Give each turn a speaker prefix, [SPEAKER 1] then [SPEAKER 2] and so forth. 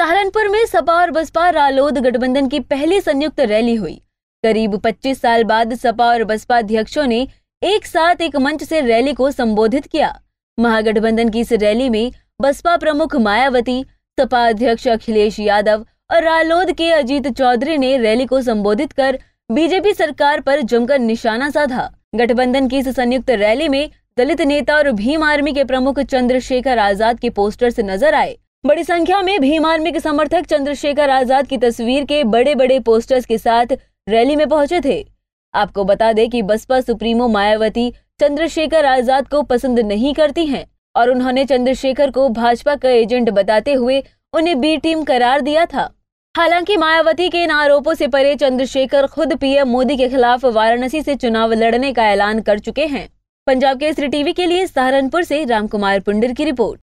[SPEAKER 1] सहारनपुर में सपा और बसपा रालोद गठबंधन की पहली संयुक्त रैली हुई करीब 25 साल बाद सपा और बसपा अध्यक्षों ने एक साथ एक मंच से रैली को संबोधित किया महागठबंधन की इस रैली में बसपा प्रमुख मायावती सपा अध्यक्ष अखिलेश यादव और रालोद के अजीत चौधरी ने रैली को संबोधित कर बीजेपी सरकार पर जमकर निशाना साधा गठबंधन की इस संयुक्त रैली में दलित नेता और भीम आर्मी के प्रमुख चंद्रशेखर आजाद के पोस्टर से नजर आए बड़ी संख्या में भीम आर्मी के समर्थक चंद्रशेखर आजाद की तस्वीर के बड़े बड़े पोस्टर्स के साथ रैली में पहुंचे थे आपको बता दें कि बसपा सुप्रीमो मायावती चंद्रशेखर आजाद को पसंद नहीं करती हैं और उन्होंने चंद्रशेखर को भाजपा का एजेंट बताते हुए उन्हें बी टीम करार दिया था हालांकि मायावती के इन आरोपों से परे चंद्रशेखर खुद पीएम मोदी के खिलाफ वाराणसी से चुनाव लड़ने का ऐलान कर चुके हैं पंजाब केसरी टीवी के लिए सहारनपुर से रामकुमार पुंडर की रिपोर्ट